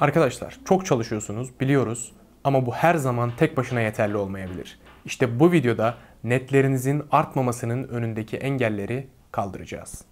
Arkadaşlar çok çalışıyorsunuz biliyoruz ama bu her zaman tek başına yeterli olmayabilir. İşte bu videoda netlerinizin artmamasının önündeki engelleri kaldıracağız.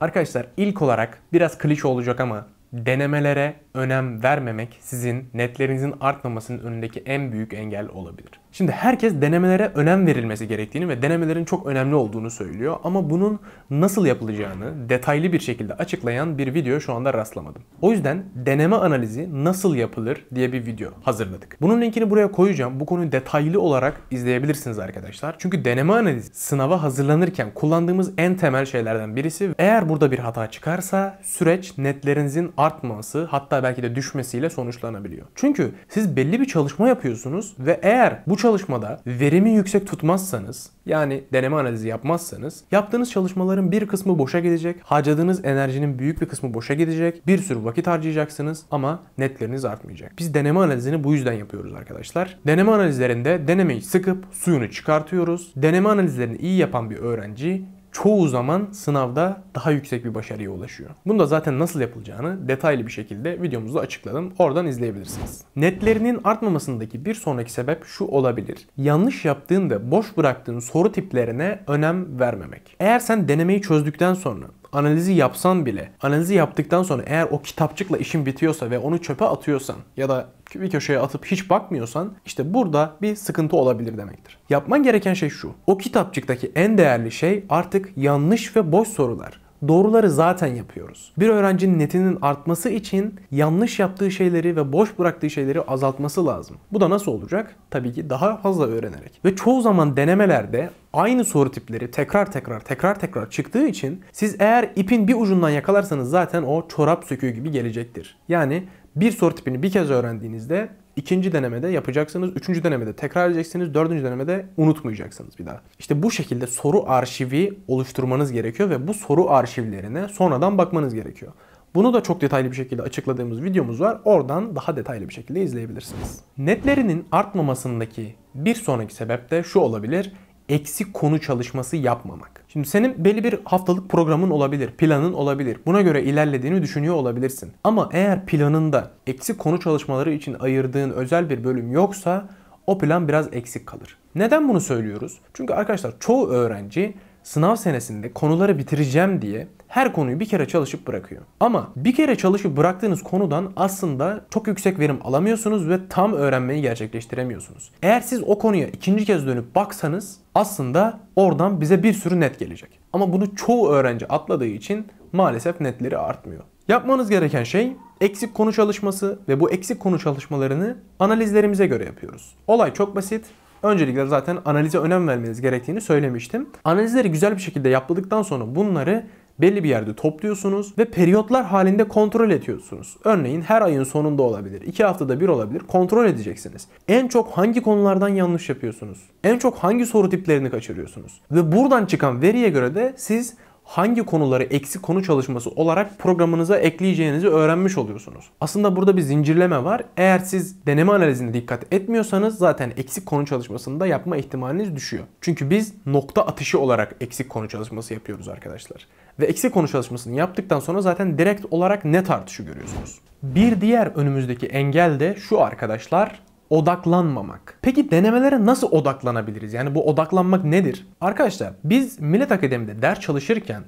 Arkadaşlar ilk olarak biraz klişe olacak ama denemelere önem vermemek sizin netlerinizin artmamasının önündeki en büyük engel olabilir. Şimdi herkes denemelere önem verilmesi gerektiğini ve denemelerin çok önemli olduğunu söylüyor ama bunun nasıl yapılacağını detaylı bir şekilde açıklayan bir video şu anda rastlamadım. O yüzden deneme analizi nasıl yapılır diye bir video hazırladık. Bunun linkini buraya koyacağım. Bu konuyu detaylı olarak izleyebilirsiniz arkadaşlar. Çünkü deneme analizi sınava hazırlanırken kullandığımız en temel şeylerden birisi. Eğer burada bir hata çıkarsa süreç netlerinizin artması hatta belki de düşmesiyle sonuçlanabiliyor. Çünkü siz belli bir çalışma yapıyorsunuz ve eğer bu çalışmada verimi yüksek tutmazsanız yani deneme analizi yapmazsanız yaptığınız çalışmaların bir kısmı boşa gidecek, harcadığınız enerjinin büyük bir kısmı boşa gidecek, bir sürü vakit harcayacaksınız ama netleriniz artmayacak. Biz deneme analizini bu yüzden yapıyoruz arkadaşlar. Deneme analizlerinde denemeyi sıkıp suyunu çıkartıyoruz. Deneme analizlerini iyi yapan bir öğrenci çoğu zaman sınavda daha yüksek bir başarıya ulaşıyor. Bunu da zaten nasıl yapılacağını detaylı bir şekilde videomuzda açıkladım. Oradan izleyebilirsiniz. Netlerinin artmamasındaki bir sonraki sebep şu olabilir. Yanlış yaptığın ve boş bıraktığın soru tiplerine önem vermemek. Eğer sen denemeyi çözdükten sonra analizi yapsan bile, analizi yaptıktan sonra eğer o kitapçıkla işin bitiyorsa ve onu çöpe atıyorsan ya da bir köşeye atıp hiç bakmıyorsan işte burada bir sıkıntı olabilir demektir. Yapman gereken şey şu. O kitapçıktaki en değerli şey artık yanlış ve boş sorular. Doğruları zaten yapıyoruz. Bir öğrencinin netinin artması için yanlış yaptığı şeyleri ve boş bıraktığı şeyleri azaltması lazım. Bu da nasıl olacak? Tabii ki daha fazla öğrenerek. Ve çoğu zaman denemelerde aynı soru tipleri tekrar tekrar tekrar tekrar çıktığı için siz eğer ipin bir ucundan yakalarsanız zaten o çorap söküğü gibi gelecektir. Yani bir soru tipini bir kez öğrendiğinizde ikinci denemede yapacaksınız, üçüncü denemede tekrar edeceksiniz, dördüncü denemede unutmayacaksınız bir daha. İşte bu şekilde soru arşivi oluşturmanız gerekiyor ve bu soru arşivlerine sonradan bakmanız gerekiyor. Bunu da çok detaylı bir şekilde açıkladığımız videomuz var. Oradan daha detaylı bir şekilde izleyebilirsiniz. Netlerinin artmamasındaki bir sonraki sebep de şu olabilir. Eksik konu çalışması yapmamak. Şimdi senin belli bir haftalık programın olabilir, planın olabilir. Buna göre ilerlediğini düşünüyor olabilirsin. Ama eğer planında eksik konu çalışmaları için ayırdığın özel bir bölüm yoksa o plan biraz eksik kalır. Neden bunu söylüyoruz? Çünkü arkadaşlar çoğu öğrenci sınav senesinde konuları bitireceğim diye her konuyu bir kere çalışıp bırakıyor. Ama bir kere çalışıp bıraktığınız konudan aslında çok yüksek verim alamıyorsunuz ve tam öğrenmeyi gerçekleştiremiyorsunuz. Eğer siz o konuya ikinci kez dönüp baksanız aslında oradan bize bir sürü net gelecek. Ama bunu çoğu öğrenci atladığı için maalesef netleri artmıyor. Yapmanız gereken şey eksik konu çalışması ve bu eksik konu çalışmalarını analizlerimize göre yapıyoruz. Olay çok basit. Öncelikle zaten analize önem vermeniz gerektiğini söylemiştim. Analizleri güzel bir şekilde yapıldıktan sonra bunları belli bir yerde topluyorsunuz ve periyotlar halinde kontrol ediyorsunuz. Örneğin her ayın sonunda olabilir, iki haftada bir olabilir kontrol edeceksiniz. En çok hangi konulardan yanlış yapıyorsunuz? En çok hangi soru tiplerini kaçırıyorsunuz? Ve buradan çıkan veriye göre de siz hangi konuları eksik konu çalışması olarak programınıza ekleyeceğinizi öğrenmiş oluyorsunuz. Aslında burada bir zincirleme var. Eğer siz deneme analizine dikkat etmiyorsanız zaten eksik konu çalışmasını da yapma ihtimaliniz düşüyor. Çünkü biz nokta atışı olarak eksik konu çalışması yapıyoruz arkadaşlar. Ve eksik konu çalışmasını yaptıktan sonra zaten direkt olarak net artışı görüyorsunuz. Bir diğer önümüzdeki engel de şu arkadaşlar odaklanmamak. Peki denemelere nasıl odaklanabiliriz? Yani bu odaklanmak nedir? Arkadaşlar biz Millet Akademi'de ders çalışırken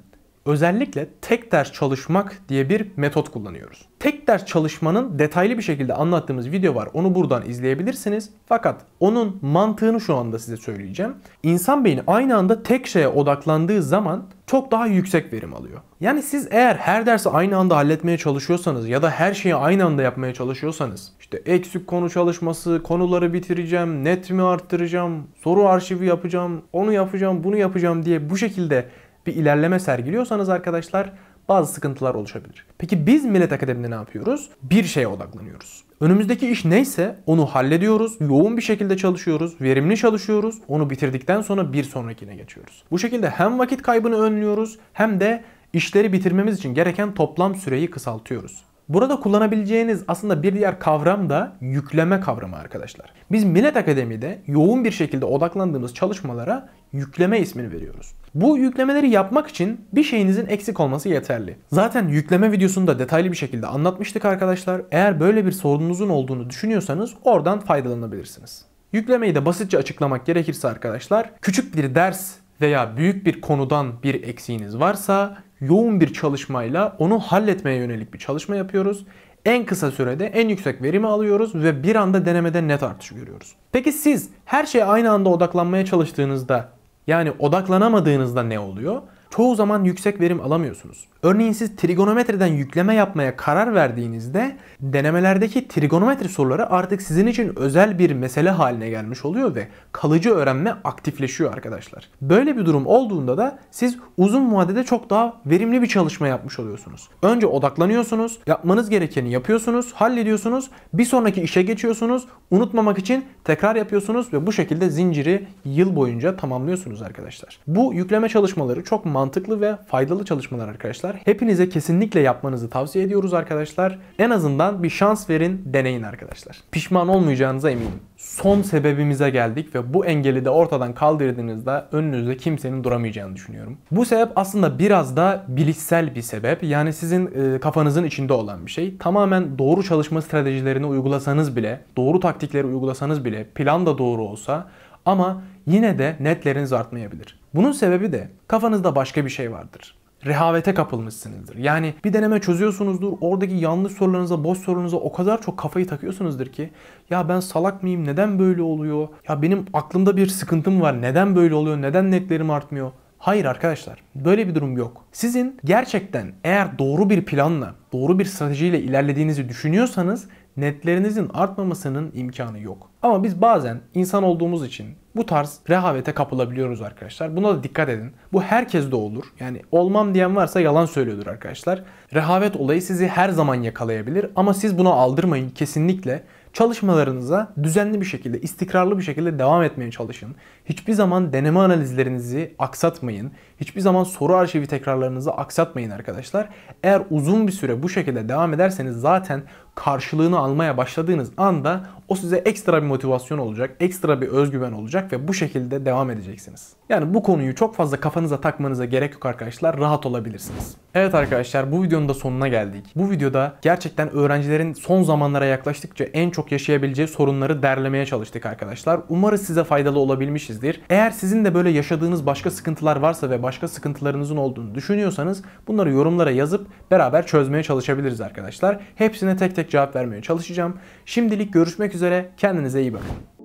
özellikle tek ders çalışmak diye bir metot kullanıyoruz. Tek ders çalışmanın detaylı bir şekilde anlattığımız video var. Onu buradan izleyebilirsiniz. Fakat onun mantığını şu anda size söyleyeceğim. İnsan beyni aynı anda tek şeye odaklandığı zaman çok daha yüksek verim alıyor. Yani siz eğer her dersi aynı anda halletmeye çalışıyorsanız ya da her şeyi aynı anda yapmaya çalışıyorsanız işte eksik konu çalışması, konuları bitireceğim, net mi arttıracağım, soru arşivi yapacağım, onu yapacağım, bunu yapacağım diye bu şekilde bir ilerleme sergiliyorsanız arkadaşlar bazı sıkıntılar oluşabilir. Peki biz Millet Akademi'de ne yapıyoruz? Bir şeye odaklanıyoruz. Önümüzdeki iş neyse onu hallediyoruz, yoğun bir şekilde çalışıyoruz, verimli çalışıyoruz. Onu bitirdikten sonra bir sonrakine geçiyoruz. Bu şekilde hem vakit kaybını önlüyoruz hem de işleri bitirmemiz için gereken toplam süreyi kısaltıyoruz. Burada kullanabileceğiniz aslında bir diğer kavram da yükleme kavramı arkadaşlar. Biz Millet Akademi'de yoğun bir şekilde odaklandığımız çalışmalara yükleme ismini veriyoruz. Bu yüklemeleri yapmak için bir şeyinizin eksik olması yeterli. Zaten yükleme videosunda detaylı bir şekilde anlatmıştık arkadaşlar. Eğer böyle bir sorununuzun olduğunu düşünüyorsanız oradan faydalanabilirsiniz. Yüklemeyi de basitçe açıklamak gerekirse arkadaşlar, küçük bir ders veya büyük bir konudan bir eksiğiniz varsa yoğun bir çalışmayla onu halletmeye yönelik bir çalışma yapıyoruz. En kısa sürede en yüksek verimi alıyoruz ve bir anda denemede net artış görüyoruz. Peki siz her şeye aynı anda odaklanmaya çalıştığınızda yani odaklanamadığınızda ne oluyor? Çoğu zaman yüksek verim alamıyorsunuz. Örneğin siz trigonometriden yükleme yapmaya karar verdiğinizde denemelerdeki trigonometri soruları artık sizin için özel bir mesele haline gelmiş oluyor ve kalıcı öğrenme aktifleşiyor arkadaşlar. Böyle bir durum olduğunda da siz uzun vadede çok daha verimli bir çalışma yapmış oluyorsunuz. Önce odaklanıyorsunuz, yapmanız gerekeni yapıyorsunuz, hallediyorsunuz, bir sonraki işe geçiyorsunuz, unutmamak için tekrar yapıyorsunuz ve bu şekilde zinciri yıl boyunca tamamlıyorsunuz arkadaşlar. Bu yükleme çalışmaları çok mantıklı ve faydalı çalışmalar arkadaşlar arkadaşlar. Hepinize kesinlikle yapmanızı tavsiye ediyoruz arkadaşlar. En azından bir şans verin, deneyin arkadaşlar. Pişman olmayacağınıza eminim. Son sebebimize geldik ve bu engeli de ortadan kaldırdığınızda önünüzde kimsenin duramayacağını düşünüyorum. Bu sebep aslında biraz da bilişsel bir sebep. Yani sizin e, kafanızın içinde olan bir şey. Tamamen doğru çalışma stratejilerini uygulasanız bile, doğru taktikleri uygulasanız bile, plan da doğru olsa ama yine de netleriniz artmayabilir. Bunun sebebi de kafanızda başka bir şey vardır rehavete kapılmışsınızdır. Yani bir deneme çözüyorsunuzdur. Oradaki yanlış sorularınıza, boş sorunuza o kadar çok kafayı takıyorsunuzdur ki ya ben salak mıyım? Neden böyle oluyor? Ya benim aklımda bir sıkıntım var. Neden böyle oluyor? Neden netlerim artmıyor? Hayır arkadaşlar. Böyle bir durum yok. Sizin gerçekten eğer doğru bir planla doğru bir stratejiyle ilerlediğinizi düşünüyorsanız netlerinizin artmamasının imkanı yok. Ama biz bazen insan olduğumuz için bu tarz rehavete kapılabiliyoruz arkadaşlar. Buna da dikkat edin. Bu herkes de olur. Yani olmam diyen varsa yalan söylüyordur arkadaşlar. Rehavet olayı sizi her zaman yakalayabilir ama siz buna aldırmayın kesinlikle. Çalışmalarınıza düzenli bir şekilde, istikrarlı bir şekilde devam etmeye çalışın. Hiçbir zaman deneme analizlerinizi aksatmayın. Hiçbir zaman soru arşivi tekrarlarınızı aksatmayın arkadaşlar. Eğer uzun bir süre bu şekilde devam ederseniz zaten karşılığını almaya başladığınız anda o size ekstra bir motivasyon olacak, ekstra bir özgüven olacak ve bu şekilde devam edeceksiniz. Yani bu konuyu çok fazla kafanıza takmanıza gerek yok arkadaşlar, rahat olabilirsiniz. Evet arkadaşlar bu videonun da sonuna geldik. Bu videoda gerçekten öğrencilerin son zamanlara yaklaştıkça en çok yaşayabileceği sorunları derlemeye çalıştık arkadaşlar. Umarız size faydalı olabilmişizdir. Eğer sizin de böyle yaşadığınız başka sıkıntılar varsa ve başka sıkıntılarınızın olduğunu düşünüyorsanız bunları yorumlara yazıp beraber çözmeye çalışabiliriz arkadaşlar. Hepsine tek tek cevap vermeye çalışacağım. Şimdilik görüşmek üzere. Kendinize iyi bakın.